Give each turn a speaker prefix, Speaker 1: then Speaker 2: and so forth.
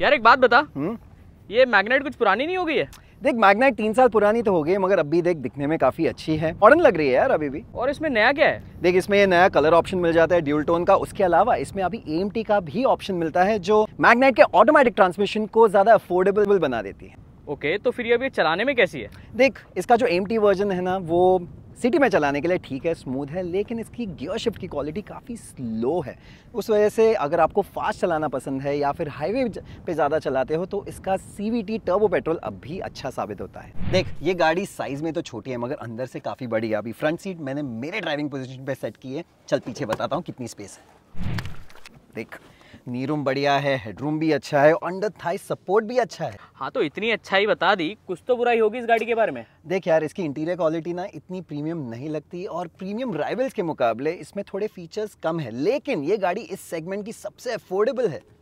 Speaker 1: यार एक बात बता हुँ? हम्म? ये मैग्नेट कुछ पुरानी नहीं हो गई है
Speaker 2: देख मैग्नेट तीन साल पुरानी तो हो गई मगर अभी देख दिखने में काफी अच्छी है मॉडर्न लग रही है यार अभी भी और इसमें नया क्या है देख इसमें ये नया कलर ऑप्शन मिल जाता है ड्यूल टोन का उसके अलावा इसमें अभी एम का भी ऑप्शन मिलता है जो मैग्नेट के ऑटोमेटिक ट्रांसमिशन को ज्यादा अफोर्डेबल बना देती है
Speaker 1: ओके okay, तो फिर ये अभी चलाने में कैसी है
Speaker 2: देख इसका जो एम वर्जन है ना वो सिटी में चलाने के लिए ठीक है स्मूथ है लेकिन इसकी गियर शिफ्ट की क्वालिटी काफ़ी स्लो है उस वजह से अगर आपको फास्ट चलाना पसंद है या फिर हाईवे पे ज़्यादा चलाते हो तो इसका C V T turbo petrol अब भी अच्छा साबित होता है देख ये गाड़ी साइज़ में तो छोटी है मगर अंदर से काफ़ी बड़ी है अभी फ्रंट सीट मैंने मेरे ड्राइविंग पोजिशन पर सेट की है चल पीछे बताता हूँ कितनी स्पेस है देख नी रूम बढ़िया है हेडरूम भी अच्छा है अंडर थाई सपोर्ट भी अच्छा है
Speaker 1: हाँ तो इतनी अच्छा ही बता दी कुछ तो बुराई होगी इस गाड़ी के बारे में
Speaker 2: देख यार इसकी इंटीरियर क्वालिटी ना इतनी प्रीमियम नहीं लगती और प्रीमियम राइवल्स के मुकाबले इसमें थोड़े फीचर्स कम है लेकिन ये गाड़ी इस सेगमेंट की सबसे अफोर्डेबल है